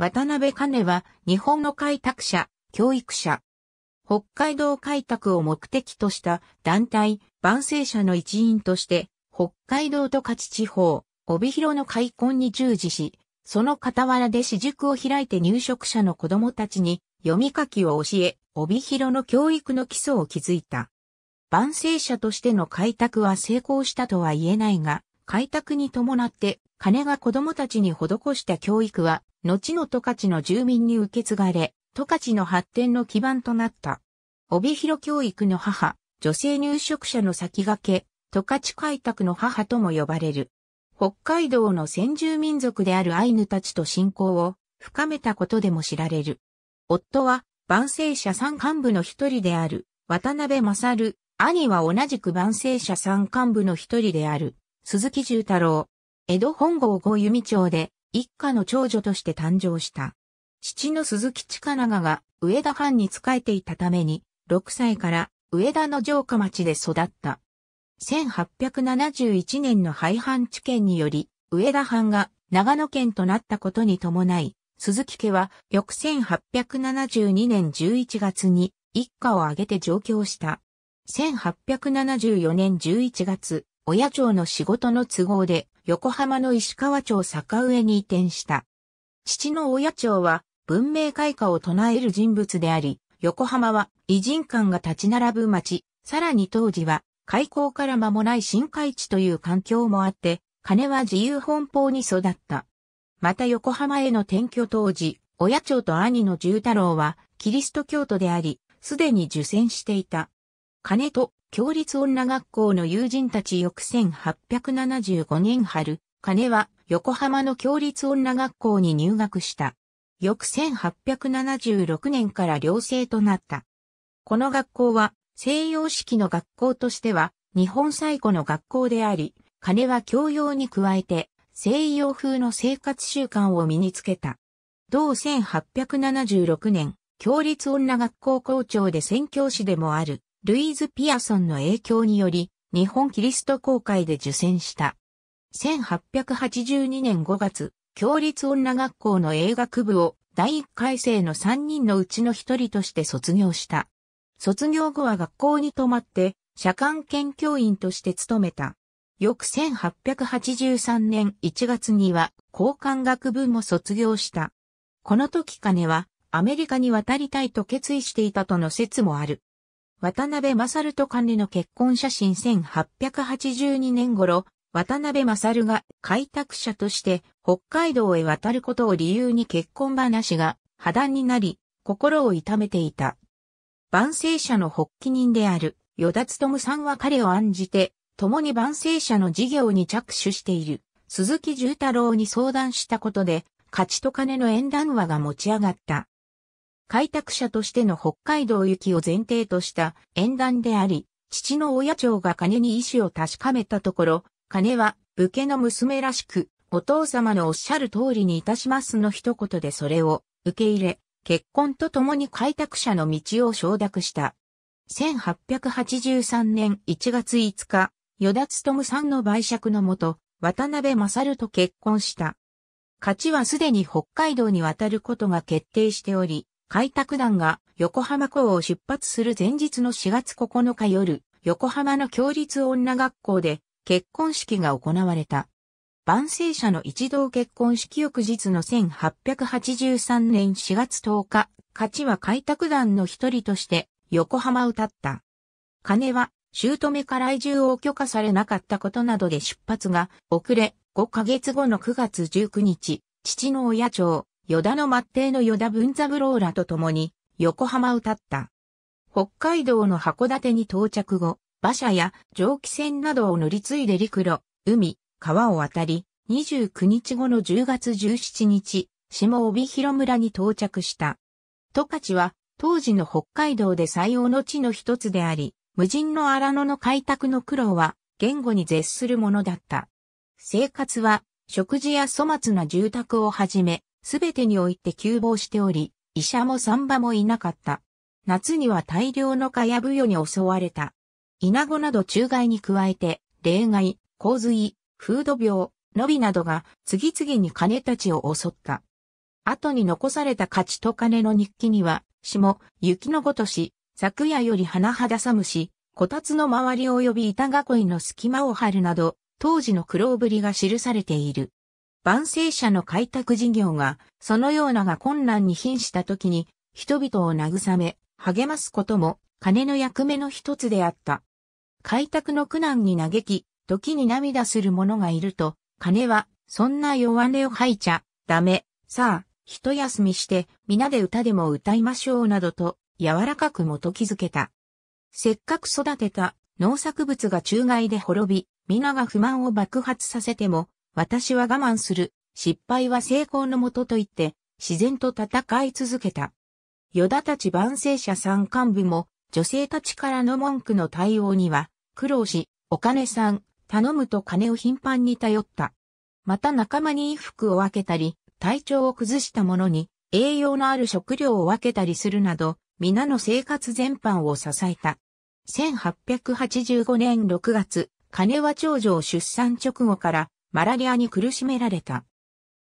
渡辺兼は日本の開拓者、教育者。北海道開拓を目的とした団体、万世者の一員として、北海道と勝地方、帯広の開墾に従事し、その傍らで私塾を開いて入植者の子供たちに読み書きを教え、帯広の教育の基礎を築いた。万世者としての開拓は成功したとは言えないが、開拓に伴って金が子供たちに施した教育は後の十勝の住民に受け継がれ、十勝の発展の基盤となった。帯広教育の母、女性入植者の先駆け、十勝開拓の母とも呼ばれる。北海道の先住民族であるアイヌたちと信仰を深めたことでも知られる。夫は、万世社三幹部の一人である、渡辺勝、兄は同じく万世社三幹部の一人である、鈴木重太郎。江戸本郷郷弓町で、一家の長女として誕生した。父の鈴木近長が上田藩に仕えていたために、6歳から上田の城下町で育った。1871年の廃藩置県により、上田藩が長野県となったことに伴い、鈴木家は翌1872年11月に一家を挙げて上京した。1874年11月、親町の仕事の都合で横浜の石川町坂上に移転した。父の親町は文明開化を唱える人物であり、横浜は偉人館が立ち並ぶ町、さらに当時は開港から間もない深海地という環境もあって、金は自由奔放に育った。また横浜への転居当時、親町と兄の重太郎はキリスト教徒であり、すでに受選していた。金と共立女学校の友人たち翌1875年春、金は横浜の共立女学校に入学した。翌1876年から寮生となった。この学校は西洋式の学校としては日本最古の学校であり、金は教養に加えて西洋風の生活習慣を身につけた。同1876年、共立女学校校長で宣教師でもある、ルイーズ・ピアソンの影響により、日本キリスト公会で受選した。1882年5月、共立女学校の映学部を第1回生の3人のうちの1人として卒業した。卒業後は学校に泊まって、社官研究員として勤めた。翌1883年1月には交換学部も卒業した。この時金はアメリカに渡りたいと決意していたとの説もある。渡辺勝と管理の結婚写真1882年頃、渡辺勝が開拓者として北海道へ渡ることを理由に結婚話が破談になり、心を痛めていた。万世者の発起人である、与田勤さんは彼を案じて、共に万世者の事業に着手している、鈴木重太郎に相談したことで、勝ちと金の縁談話が持ち上がった。開拓者としての北海道行きを前提とした縁談であり、父の親長が金に意思を確かめたところ、金は武家の娘らしく、お父様のおっしゃる通りにいたしますの一言でそれを受け入れ、結婚とともに開拓者の道を承諾した。1883年1月5日、与田勤さんの売借のもと、渡辺勝と結婚した。勝ちはすでに北海道に渡ることが決定しており、開拓団が横浜港を出発する前日の4月9日夜、横浜の共立女学校で結婚式が行われた。万世社の一同結婚式翌日の1883年4月10日、勝ちは開拓団の一人として横浜を立った。金は姑から移住を許可されなかったことなどで出発が遅れ、5ヶ月後の9月19日、父の親町、与田の末帝の与田文三郎らと共に、横浜を立った。北海道の函館に到着後、馬車や蒸気船などを乗り継いで陸路、海、川を渡り、29日後の10月17日、下帯広村に到着した。十勝は、当時の北海道で最王の地の一つであり、無人の荒野の開拓の苦労は、言語に絶するものだった。生活は、食事や粗末な住宅をはじめ、すべてにおいて急防しており、医者も産婆もいなかった。夏には大量の蚊やブヨに襲われた。イナゴなど中害に加えて、例外、洪水、風土病、のびなどが次々に金たちを襲った。後に残された勝ちと金の日記には、霜、雪のごとし、昨夜より花肌寒し、こたつの周り及び板囲いの隙間を張るなど、当時の苦労ぶりが記されている。万世社の開拓事業が、そのようなが困難に瀕した時に、人々を慰め、励ますことも、金の役目の一つであった。開拓の苦難に嘆き、時に涙する者がいると、金は、そんな弱音を吐いちゃ、ダメ、さあ、一休みして、皆で歌でも歌いましょうなどと、柔らかく元気づけた。せっかく育てた農作物が中外で滅び、皆が不満を爆発させても、私は我慢する、失敗は成功のもとと言って、自然と戦い続けた。ヨダたち万世者参観幹部も、女性たちからの文句の対応には、苦労し、お金さん、頼むと金を頻繁に頼った。また仲間に衣服を分けたり、体調を崩した者に、栄養のある食料を分けたりするなど、皆の生活全般を支えた。1885年6月、金は長女を出産直後からマラリアに苦しめられた。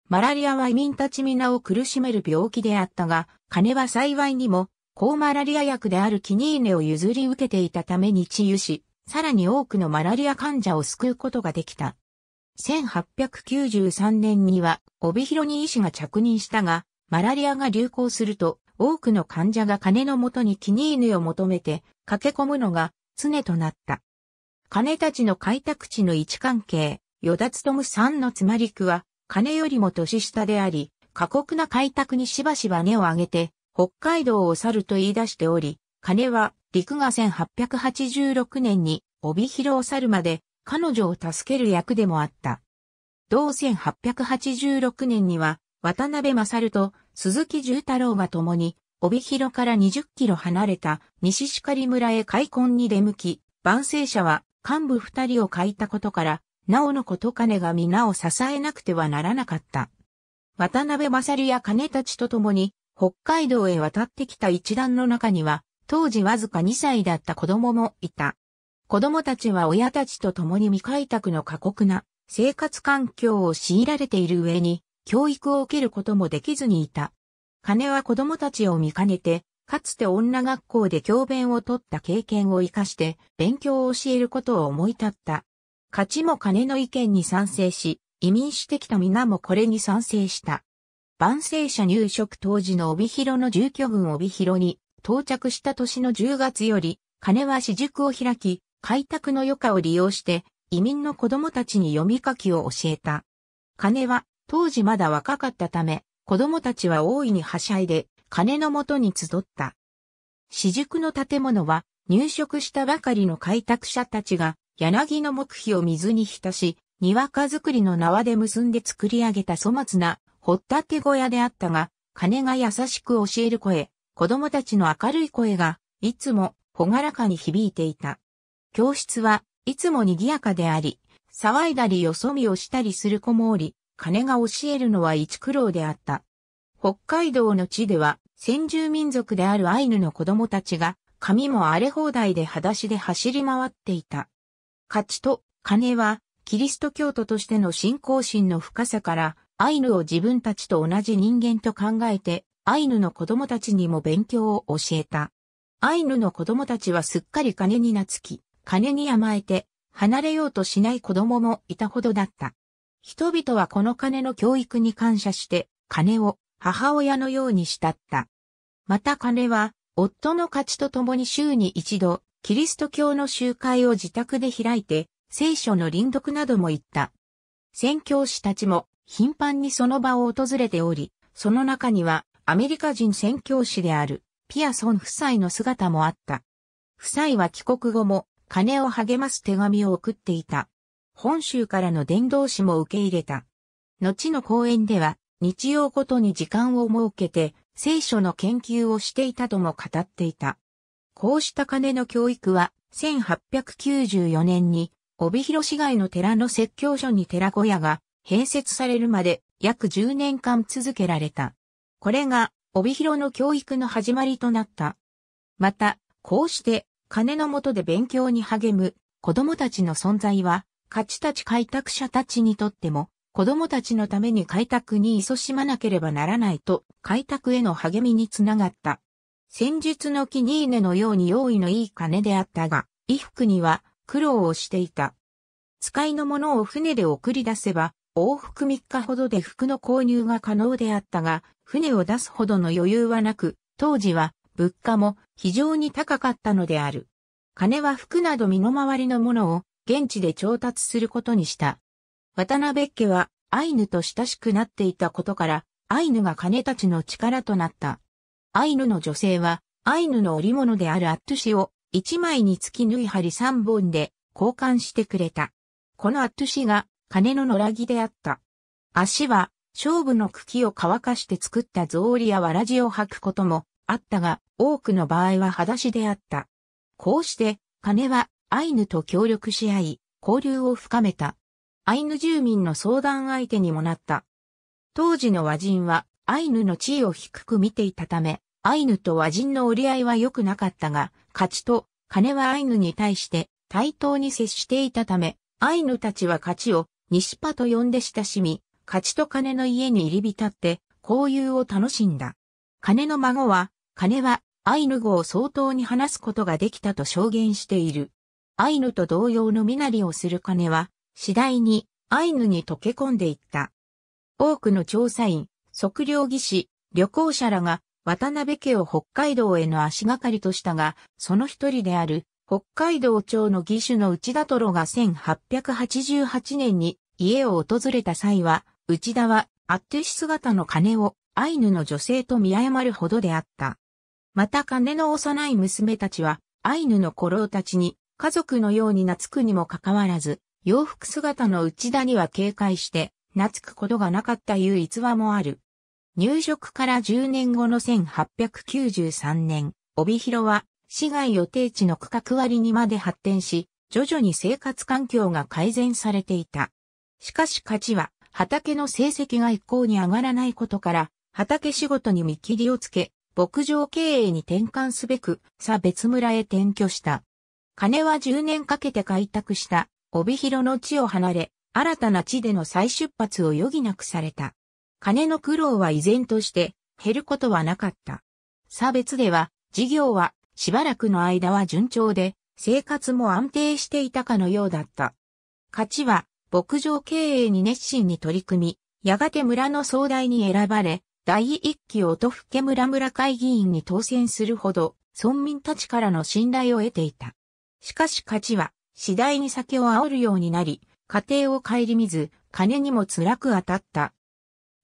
マラリアは移民たち皆を苦しめる病気であったが、金は幸いにも、高マラリア薬であるキニーネを譲り受けていたために治癒し、さらに多くのマラリア患者を救うことができた。1893年には、帯広に医師が着任したが、マラリアが流行すると、多くの患者が金のもとにキニーネを求めて駆け込むのが常となった。金たちの開拓地の位置関係、与田勤さんの妻陸は、金よりも年下であり、過酷な開拓にしばしば根を上げて、北海道を去ると言い出しており、金は陸が1886年に帯広を去るまで彼女を助ける役でもあった。同1886年には渡辺勝と鈴木十太郎が共に帯広から20キロ離れた西鹿村へ開墾に出向き、万世社は幹部二人を書いたことからなおのこと金が皆を支えなくてはならなかった。渡辺正里や金たちと共に、北海道へ渡ってきた一団の中には、当時わずか2歳だった子供もいた。子供たちは親たちと共に未開拓の過酷な生活環境を強いられている上に、教育を受けることもできずにいた。金は子供たちを見かねて、かつて女学校で教鞭を取った経験を活かして、勉強を教えることを思い立った。勝ちも金の意見に賛成し、移民してきた皆もこれに賛成した。万世社入植当時の帯広の住居群帯広に到着した年の10月より、金は私塾を開き、開拓の余暇を利用して、移民の子供たちに読み書きを教えた。金は、当時まだ若かったため、子供たちは大いにはしゃいで、金のもとに集った。私塾の建物は、入植したばかりの開拓者たちが、柳の木皮を水に浸し、にわか作りの縄で結んで作り上げた粗末な、掘ったて小屋であったが、金が優しく教える声、子供たちの明るい声が、いつも、ほがらかに響いていた。教室はいつも賑やかであり、騒いだりよそ見をしたりする子もおり、金が教えるのは一苦労であった。北海道の地では、先住民族であるアイヌの子供たちが、髪も荒れ放題で裸足で走り回っていた。価値と金は、キリスト教徒としての信仰心の深さから、アイヌを自分たちと同じ人間と考えて、アイヌの子供たちにも勉強を教えた。アイヌの子供たちはすっかり金に懐き、金に甘えて、離れようとしない子供もいたほどだった。人々はこの金の教育に感謝して、金を母親のように慕った。また金は、夫の価値と共に週に一度、キリスト教の集会を自宅で開いて、聖書の臨読なども行った。宣教師たちも頻繁にその場を訪れており、その中にはアメリカ人宣教師であるピアソン夫妻の姿もあった。夫妻は帰国後も金を励ます手紙を送っていた。本州からの伝道師も受け入れた。後の講演では日曜ごとに時間を設けて聖書の研究をしていたとも語っていた。こうした金の教育は、1894年に、帯広市街の寺の説教所に寺小屋が併設されるまで約10年間続けられた。これが帯広の教育の始まりとなった。また、こうして金の下で勉強に励む子供たちの存在は、勝ちたち開拓者たちにとっても、子供たちのために開拓に勤しまなければならないと、開拓への励みにつながった。戦術の木ニーネのように用意のいい金であったが、衣服には苦労をしていた。使いのものを船で送り出せば、往復3日ほどで服の購入が可能であったが、船を出すほどの余裕はなく、当時は物価も非常に高かったのである。金は服など身の回りのものを現地で調達することにした。渡辺家はアイヌと親しくなっていたことから、アイヌが金たちの力となった。アイヌの女性は、アイヌの織物であるアットゥシを、一枚につき縫い針三本で交換してくれた。このアットゥシが、金の野良木であった。足は、勝負の茎を乾かして作った草履やわらじを履くこともあったが、多くの場合は裸足であった。こうして、金はアイヌと協力し合い、交流を深めた。アイヌ住民の相談相手にもなった。当時の和人は、アイヌの地位を低く見ていたため、アイヌと和人の折り合いは良くなかったが、勝ちと金はアイヌに対して対等に接していたため、アイヌたちは勝ちを西パと呼んで親しみ、勝ちと金の家に入り浸って、交友を楽しんだ。金の孫は、金はアイヌ語を相当に話すことができたと証言している。アイヌと同様の身なりをする金は、次第にアイヌに溶け込んでいった。多くの調査員、測量技師、旅行者らが渡辺家を北海道への足がかりとしたが、その一人である北海道庁の義手の内田トロが1888年に家を訪れた際は、内田はあってし姿の金をアイヌの女性と見誤るほどであった。また金の幼い娘たちは、アイヌの古老たちに家族のように懐くにもかかわらず、洋服姿の内田には警戒して、懐くことがなかったいう逸話もある。入植から10年後の1893年、帯広は市外予定地の区画割にまで発展し、徐々に生活環境が改善されていた。しかし価値は畑の成績が一向に上がらないことから、畑仕事に見切りをつけ、牧場経営に転換すべく、さ別村へ転居した。金は10年かけて開拓した、帯広の地を離れ、新たな地での再出発を余儀なくされた。金の苦労は依然として減ることはなかった。差別では、事業はしばらくの間は順調で、生活も安定していたかのようだった。勝ちは、牧場経営に熱心に取り組み、やがて村の総代に選ばれ、第一期音更村村会議員に当選するほど、村民たちからの信頼を得ていた。しかし勝ちは、次第に酒を煽るようになり、家庭を顧みず、金にも辛く当たった。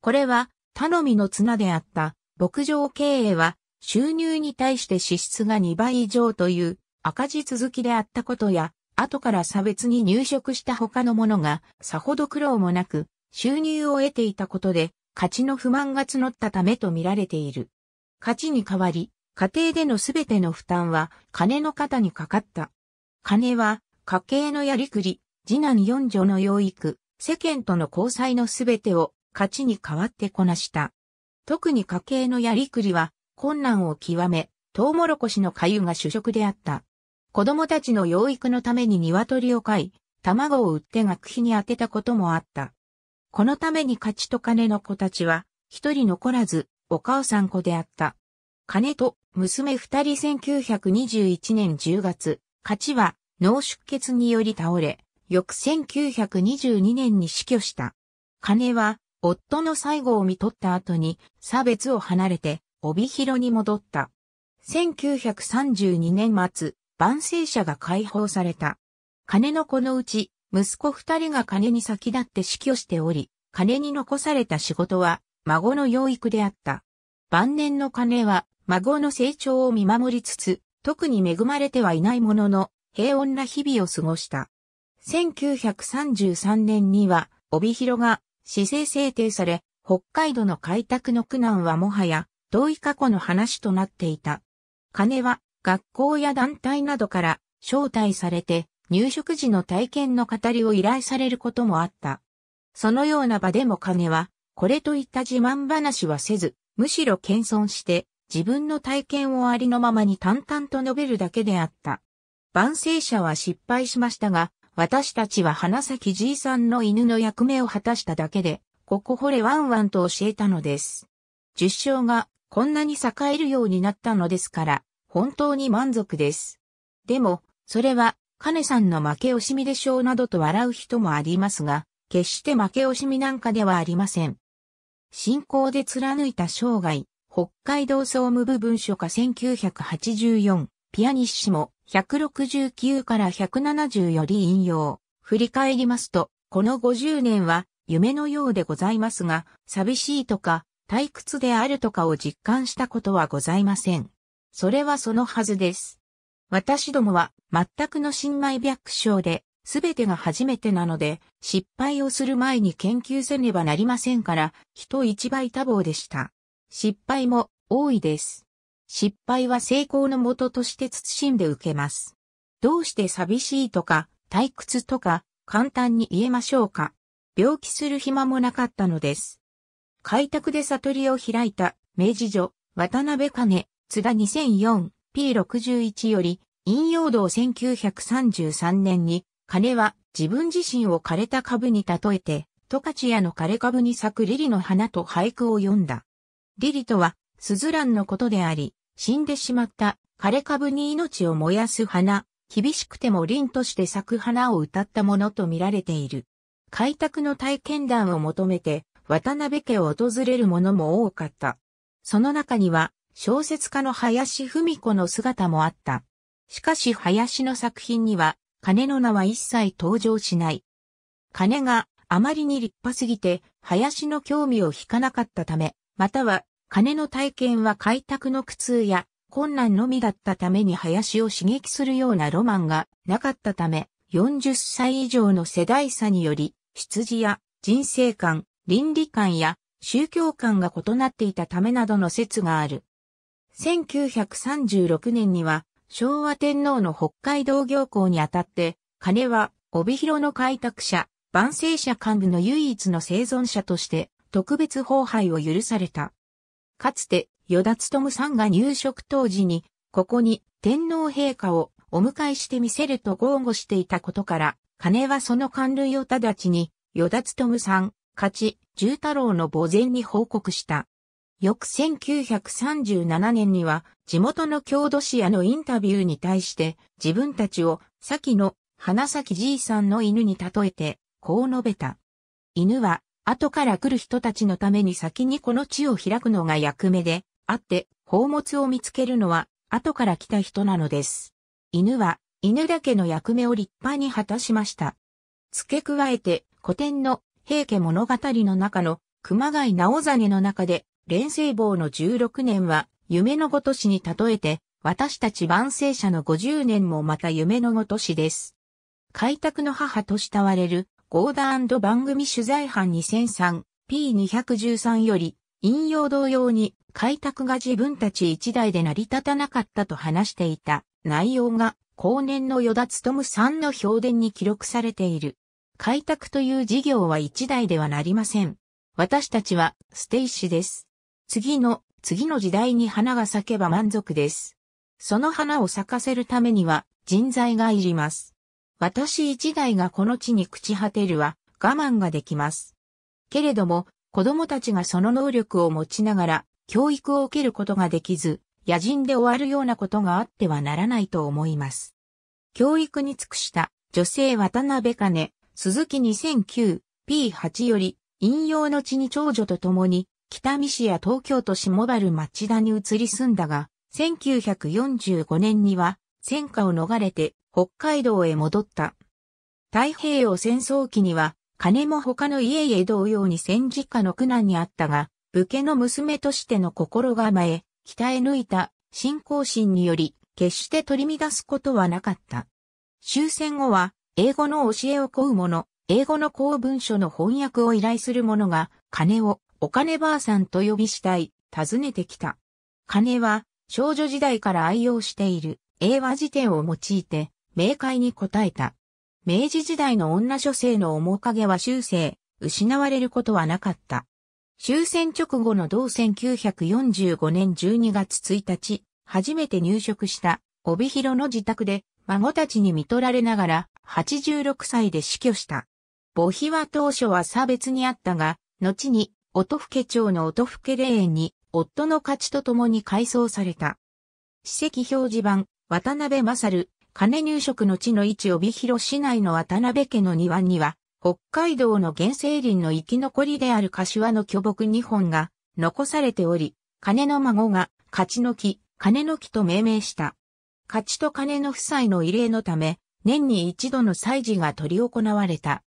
これは頼みの綱であった牧場経営は収入に対して支出が2倍以上という赤字続きであったことや、後から差別に入植した他の者がさほど苦労もなく収入を得ていたことで価値の不満が募ったためと見られている。価値に代わり、家庭でのすべての負担は金の肩にかかった。金は家計のやりくり、次男四女の養育、世間との交際のすべてを勝ちに代わってこなした。特に家計のやりくりは困難を極め、トウモロコシの粥が主食であった。子供たちの養育のために鶏を飼い、卵を売って学費に充てたこともあった。このために勝ちと金の子たちは、一人残らず、お母さん子であった。金と娘二人1921年10月、勝ちは脳出血により倒れ、翌1922年に死去した。金は夫の最後を見取った後に、差別を離れて、帯広に戻った。1932年末、万世社が解放された。金の子のうち、息子二人が金に先立って死去しており、金に残された仕事は、孫の養育であった。晩年の金は、孫の成長を見守りつつ、特に恵まれてはいないものの、平穏な日々を過ごした。1933年には、帯広が市政制定され、北海道の開拓の苦難はもはや、遠い過去の話となっていた。金は、学校や団体などから招待されて、入植時の体験の語りを依頼されることもあった。そのような場でも金は、これといった自慢話はせず、むしろ謙遜して、自分の体験をありのままに淡々と述べるだけであった。万世者は失敗しましたが、私たちは花咲じいさんの犬の役目を果たしただけで、ここ掘れワンワンと教えたのです。十章がこんなに栄えるようになったのですから、本当に満足です。でも、それは、金さんの負け惜しみでしょうなどと笑う人もありますが、決して負け惜しみなんかではありません。信仰で貫いた生涯、北海道総務部文書化1984、ピアニッシモ、169から170より引用。振り返りますと、この50年は夢のようでございますが、寂しいとか、退屈であるとかを実感したことはございません。それはそのはずです。私どもは全くの新米白書で、すべてが初めてなので、失敗をする前に研究せねばなりませんから、人一倍多忙でした。失敗も多いです。失敗は成功のもととして慎んで受けます。どうして寂しいとか、退屈とか、簡単に言えましょうか。病気する暇もなかったのです。開拓で悟りを開いた、明治女、渡辺兼、津田 2004P61 より、引用道1933年に、金は自分自身を枯れた株に例えて、十勝屋の枯れ株に咲くリリの花と俳句を詠んだ。リリとは、スズランのことであり、死んでしまった枯れ株に命を燃やす花、厳しくても凛として咲く花を歌ったものと見られている。開拓の体験談を求めて、渡辺家を訪れる者も多かった。その中には、小説家の林文子の姿もあった。しかし林の作品には、金の名は一切登場しない。金があまりに立派すぎて、林の興味を引かなかったため、または金の体験は開拓の苦痛や困難のみだったために林を刺激するようなロマンがなかったため、40歳以上の世代差により、羊や人生観、倫理観や宗教観が異なっていたためなどの説がある。1936年には昭和天皇の北海道行行にあたって、金は帯広の開拓者、万世社幹部の唯一の生存者として特別奉配を許された。かつて、与田勤さんが入植当時に、ここに天皇陛下をお迎えしてみせると豪語していたことから、金はその官類を直ちに、与田勤さん、勝ち、重太郎の墓前に報告した。翌1937年には、地元の郷土市屋のインタビューに対して、自分たちを、先の、花咲じいさんの犬に例えて、こう述べた。犬は、後から来る人たちのために先にこの地を開くのが役目で、あって、宝物を見つけるのは、後から来た人なのです。犬は、犬だけの役目を立派に果たしました。付け加えて、古典の平家物語の中の熊谷直実の中で、連成坊の16年は夢のごとしに例えて、私たち万世者の50年もまた夢のごとしです。開拓の母と慕われるゴーダ番組取材班 2003P213 より、引用同様に開拓が自分たち一代で成り立たなかったと話していた内容が後年の与田勤さんの評伝に記録されている。開拓という事業は一代ではなりません。私たちはステイシです。次の、次の時代に花が咲けば満足です。その花を咲かせるためには人材がいります。私一代がこの地に朽ち果てるは我慢ができます。けれども、子供たちがその能力を持ちながら教育を受けることができず、野人で終わるようなことがあってはならないと思います。教育に尽くした女性渡辺兼、鈴木 2009P8 より、引用の地に長女と共に、北見市や東京都下原町田に移り住んだが、1945年には戦火を逃れて北海道へ戻った。太平洋戦争期には、金も他の家々同様に戦時下の苦難にあったが、武家の娘としての心構え、鍛え抜いた信仰心により、決して取り乱すことはなかった。終戦後は、英語の教えを請う者、英語の公文書の翻訳を依頼する者が、金を、お金ばあさんと呼びしたい、訪ねてきた。金は、少女時代から愛用している、英和辞典を用いて、明快に答えた。明治時代の女諸生の面影は終生、失われることはなかった。終戦直後の同1945年12月1日、初めて入職した帯広の自宅で孫たちに見取られながら86歳で死去した。母妃は当初は差別にあったが、後に音更町の音更霊園に夫の勝ちと共に改装された。史跡表示版渡辺勝金入植の地の位置帯広市内の渡辺家の庭には、北海道の原生林の生き残りである柏の巨木2本が残されており、金の孫が勝の木、金の木と命名した。勝と金の夫妻の慰霊のため、年に一度の祭事が執り行われた。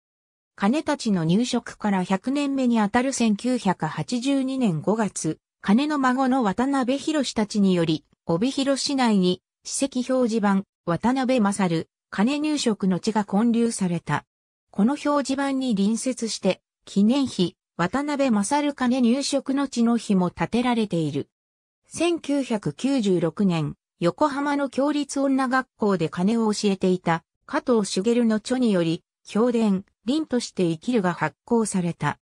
金たちの入植から100年目にあたる1982年5月、金の孫の渡辺博たちにより、帯広市内に史跡表示板、渡辺勝、金入植の地が建立された。この表示板に隣接して、記念碑、渡辺勝金入植の地の碑も建てられている。1996年、横浜の共立女学校で金を教えていた加藤茂の著により、教伝、凛として生きるが発行された。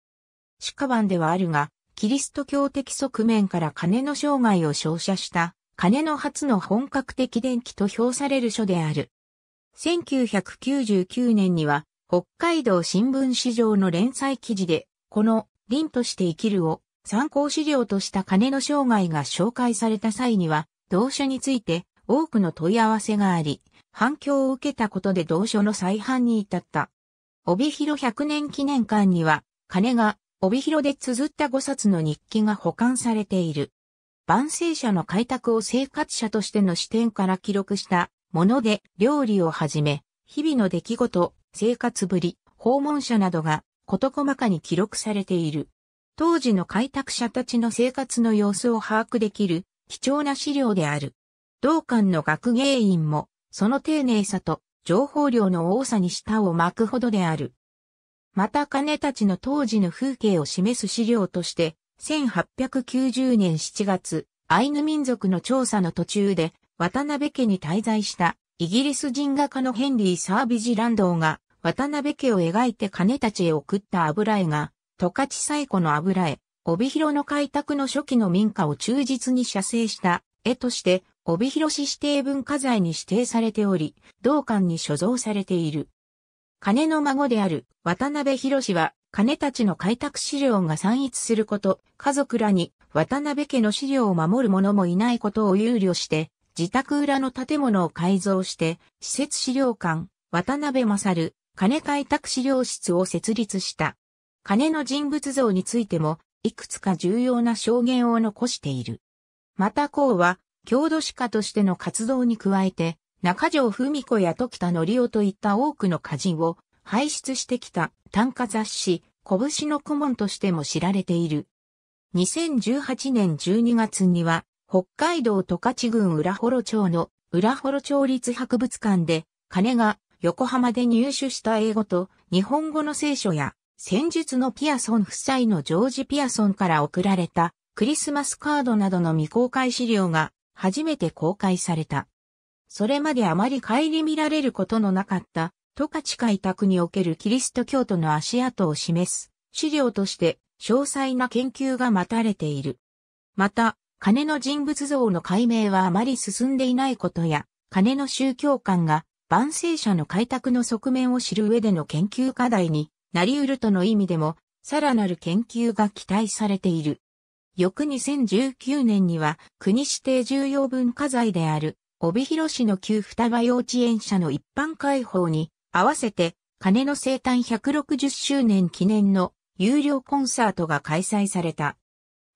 鹿家版ではあるが、キリスト教的側面から金の生涯を照射した金の初の本格的電気と評される書である。1999年には、北海道新聞市場の連載記事で、この、凛として生きるを、参考資料とした金の生涯が紹介された際には、同書について多くの問い合わせがあり、反響を受けたことで同書の再販に至った。帯広100年記念館には、金が帯広で綴った5冊の日記が保管されている。万世社の開拓を生活者としての視点から記録したもので、料理をはじめ、日々の出来事、生活ぶり、訪問者などが事細かに記録されている。当時の開拓者たちの生活の様子を把握できる貴重な資料である。同館の学芸員も、その丁寧さと情報量の多さに舌を巻くほどである。また金たちの当時の風景を示す資料として、1890年7月、アイヌ民族の調査の途中で、渡辺家に滞在したイギリス人画家のヘンリー・サービジランドーが、渡辺家を描いて金たちへ送った油絵が、十勝最古の油絵、帯広の開拓の初期の民家を忠実に写生した絵として、帯広市指定文化財に指定されており、同館に所蔵されている。金の孫である渡辺博は金たちの開拓資料が散逸すること、家族らに渡辺家の資料を守る者もいないことを憂慮して、自宅裏の建物を改造して、施設資料館、渡辺勝、金開拓資料室を設立した。金の人物像についても、いくつか重要な証言を残している。またうは、郷土史家としての活動に加えて、中条文子や時田則夫といった多くの歌人を輩出してきた短歌雑誌、拳の顧問としても知られている。2018年12月には、北海道十勝郡浦幌町の浦幌町立博物館で、金が横浜で入手した英語と日本語の聖書や、戦術のピアソン夫妻のジョージ・ピアソンから贈られたクリスマスカードなどの未公開資料が初めて公開された。それまであまり顧みられることのなかった十勝開拓におけるキリスト教徒の足跡を示す資料として詳細な研究が待たれている。また、金の人物像の解明はあまり進んでいないことや、金の宗教観が万世者の開拓の側面を知る上での研究課題になり得るとの意味でも、さらなる研究が期待されている。翌2019年には国指定重要文化財である帯広市の旧双葉幼稚園舎の一般開放に合わせて、金の生誕160周年記念の有料コンサートが開催された。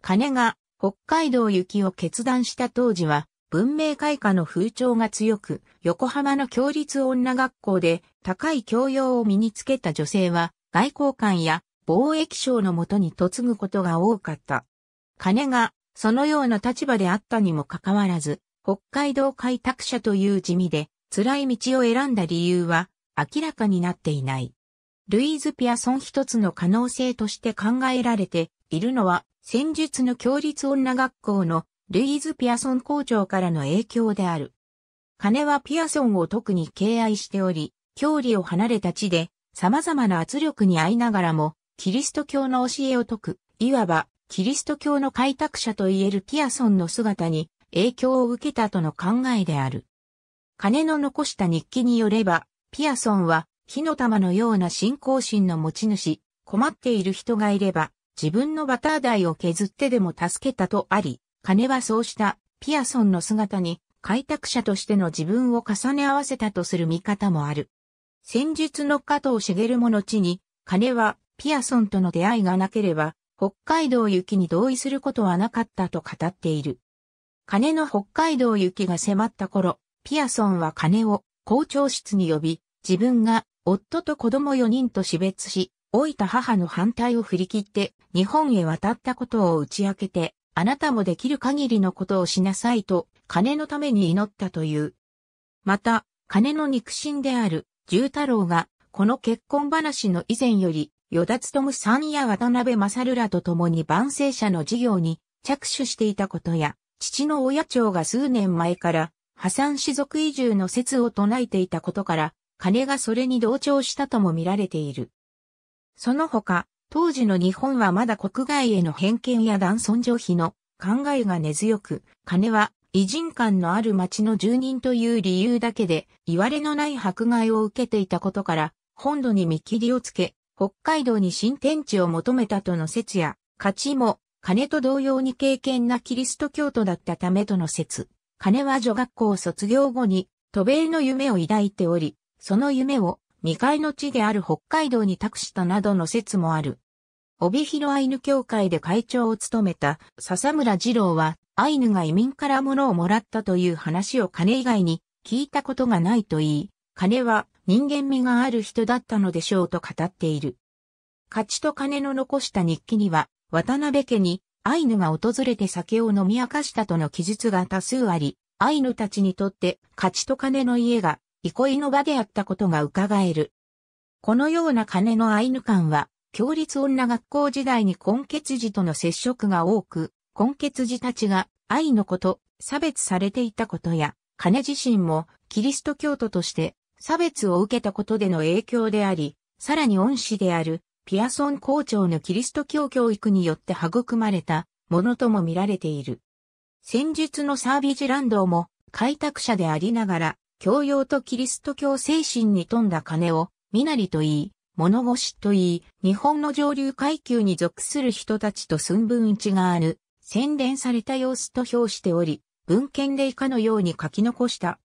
金が北海道行きを決断した当時は、文明開化の風潮が強く、横浜の共立女学校で高い教養を身につけた女性は、外交官や貿易省のもとに嫁ぐことが多かった。金がそのような立場であったにもかかわらず、北海道開拓者という地味で辛い道を選んだ理由は、明らかになっていない。ルイーズ・ピアソン一つの可能性として考えられているのは、戦術の強立女学校のルイーズ・ピアソン校長からの影響である。金はピアソンを特に敬愛しており、教理を離れた地で様々な圧力に遭いながらも、キリスト教の教えを説く、いわばキリスト教の開拓者といえるピアソンの姿に影響を受けたとの考えである。金の残した日記によれば、ピアソンは火の玉のような信仰心の持ち主、困っている人がいれば、自分のバター代を削ってでも助けたとあり、金はそうしたピアソンの姿に開拓者としての自分を重ね合わせたとする見方もある。戦術の加藤茂も後に、金はピアソンとの出会いがなければ、北海道行きに同意することはなかったと語っている。金の北海道行きが迫った頃、ピアソンは金を校長室に呼び、自分が夫と子供4人と死別し、老いた母の反対を振り切って日本へ渡ったことを打ち明けて、あなたもできる限りのことをしなさいと、金のために祈ったという。また、金の肉親である、重太郎が、この結婚話の以前より、与田勤さんや渡辺勝らと共に万世社の事業に着手していたことや、父の親長が数年前から破産士族移住の説を唱えていたことから、金がそれに同調したとも見られている。その他、当時の日本はまだ国外への偏見や男尊上卑の考えが根強く、金は異人感のある町の住人という理由だけで、言われのない迫害を受けていたことから、本土に見切りをつけ、北海道に新天地を求めたとの説や、勝ちも、金と同様に敬虔なキリスト教徒だったためとの説。金は女学校卒業後に、渡米の夢を抱いており、その夢を未開の地である北海道に託したなどの説もある。帯広アイヌ協会で会長を務めた笹村二郎は、アイヌが移民から物をもらったという話を金以外に聞いたことがないと言い、金は人間味がある人だったのでしょうと語っている。勝ちと金の残した日記には、渡辺家にアイヌが訪れて酒を飲み明かしたとの記述が多数あり、アイヌたちにとって勝ちと金の家が憩いの場であったことが伺える。このような金のアイヌ感は、強立女学校時代に根血児との接触が多く、根血児たちが愛のこと、差別されていたことや、金自身もキリスト教徒として差別を受けたことでの影響であり、さらに恩師であるピアソン校長のキリスト教教育によって育まれたものとも見られている。戦術のサービジランドも開拓者でありながら教養とキリスト教精神に富んだ金を、身なりといい、物腰といい、日本の上流階級に属する人たちと寸分一がある、洗練された様子と評しており、文献で以下のように書き残した。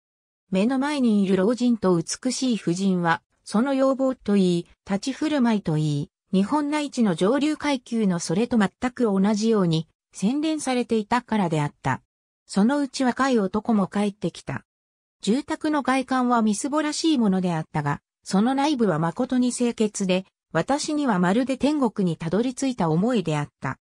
目の前にいる老人と美しい婦人は、その要望といい、立ち振る舞いといい、日本内地の上流階級のそれと全く同じように、洗練されていたからであった。そのうち若い男も帰ってきた。住宅の外観はみすぼらしいものであったが、その内部は誠に清潔で、私にはまるで天国にたどり着いた思いであった。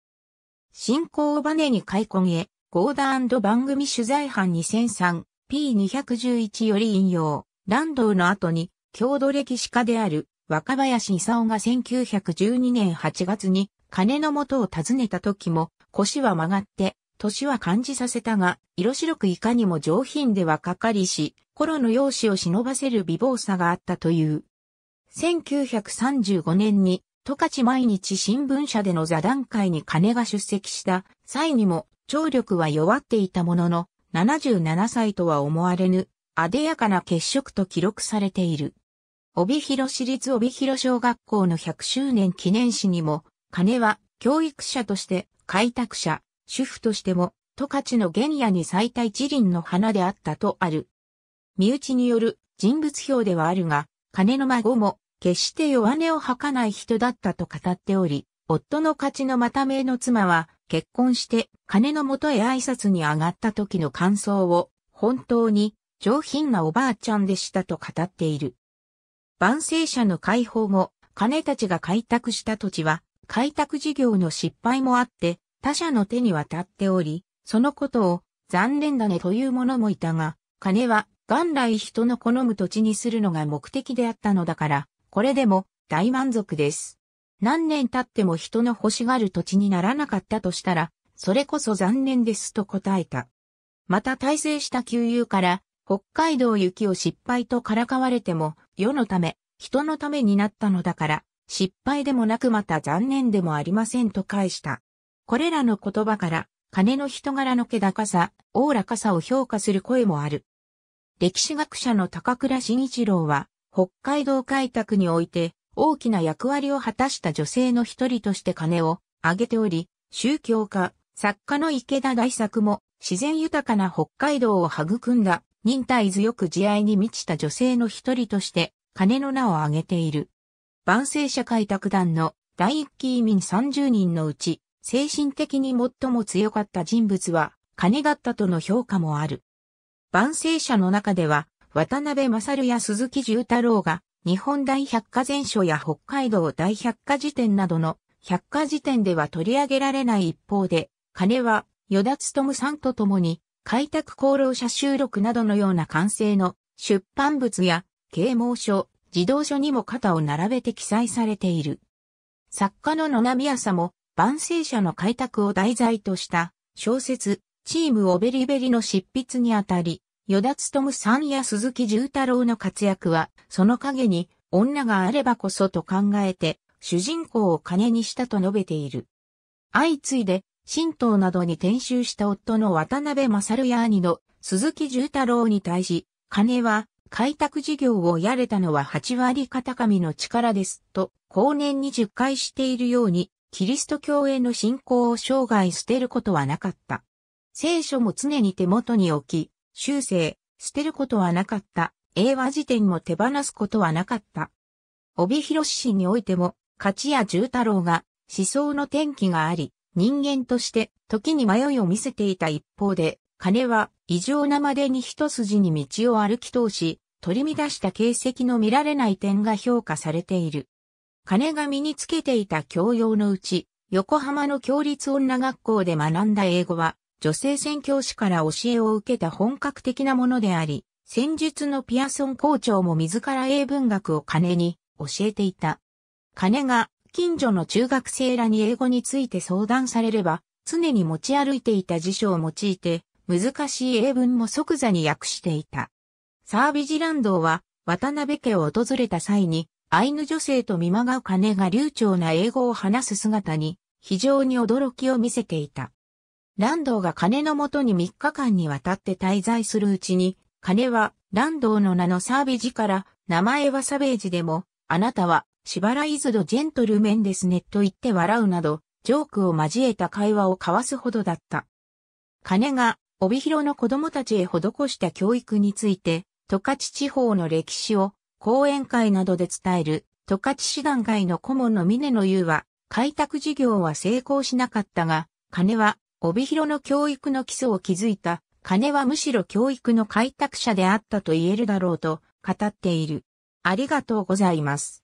信仰をバネに開墾へ、ゴーダ番組取材班 2003P211 より引用、ランドウの後に、郷土歴史家である若林勲が1912年8月に金の元を訪ねた時も腰は曲がって年は感じさせたが、色白くいかにも上品ではかりし、頃の容姿を忍ばせる美貌さがあったという。1935年に、十勝毎日新聞社での座談会に金が出席した際にも、聴力は弱っていたものの、77歳とは思われぬ、あでやかな血色と記録されている。帯広市立帯広小学校の100周年記念誌にも、金は教育者として開拓者、主婦としても、十勝の原野に咲いた一輪の花であったとある。身内による人物表ではあるが、金の孫も決して弱音を吐かない人だったと語っており、夫の勝ちの又めの妻は結婚して金の元へ挨拶に上がった時の感想を本当に上品なおばあちゃんでしたと語っている。万世社の解放後、金たちが開拓した土地は開拓事業の失敗もあって他者の手に渡っており、そのことを残念だねという者もいたが、金は元来人の好む土地にするのが目的であったのだから、これでも大満足です。何年経っても人の欲しがる土地にならなかったとしたら、それこそ残念ですと答えた。また大成した旧友から、北海道行きを失敗とからかわれても、世のため、人のためになったのだから、失敗でもなくまた残念でもありませんと返した。これらの言葉から、金の人柄の気高さ、おおらかさを評価する声もある。歴史学者の高倉慎一郎は、北海道開拓において、大きな役割を果たした女性の一人として金を挙げており、宗教家、作家の池田大作も、自然豊かな北海道を育んだ、忍耐強く慈愛に満ちた女性の一人として、金の名を挙げている。万世社開拓団の第一期移民30人のうち、精神的に最も強かった人物は、金だったとの評価もある。万世者の中では、渡辺勝や鈴木重太郎が、日本大百科全書や北海道大百科辞典などの百科辞典では取り上げられない一方で、金は、与田務さんと共に、開拓功労者収録などのような完成の出版物や啓蒙書、児童書にも肩を並べて記載されている。作家の野波朝も万世社の開拓を題材とした小説、チームオベリベリの執筆にあたり、与田勤さんや鈴木重太郎の活躍は、その陰に女があればこそと考えて、主人公を金にしたと述べている。相次いで、神道などに転修した夫の渡辺勝や兄の鈴木重太郎に対し、金は開拓事業をやれたのは8割片上の力ですと、後年に10回しているように、キリスト教への信仰を生涯捨てることはなかった。聖書も常に手元に置き、修正、捨てることはなかった。英和辞典も手放すことはなかった。帯広市においても、勝谷重太郎が思想の転機があり、人間として時に迷いを見せていた一方で、金は異常なまでに一筋に道を歩き通し、取り乱した形跡の見られない点が評価されている。金が身につけていた教養のうち、横浜の共立女学校で学んだ英語は、女性宣教師から教えを受けた本格的なものであり、戦術のピアソン校長も自ら英文学を金に教えていた。金が近所の中学生らに英語について相談されれば、常に持ち歩いていた辞書を用いて、難しい英文も即座に訳していた。サービジランドは渡辺家を訪れた際に、アイヌ女性と見まがう金が流暢な英語を話す姿に非常に驚きを見せていた。ランドーが金のもとに3日間にわたって滞在するうちに、金はランドーの名のサービジから名前はサベージでも、あなたはしばらいずどジェントルメンですねと言って笑うなど、ジョークを交えた会話を交わすほどだった。金が帯広の子供たちへ施した教育について、十勝地方の歴史を講演会などで伝える、十勝師団会の顧問の峰野優は、開拓事業は成功しなかったが、金は、帯広の教育の基礎を築いた、金はむしろ教育の開拓者であったと言えるだろうと語っている。ありがとうございます。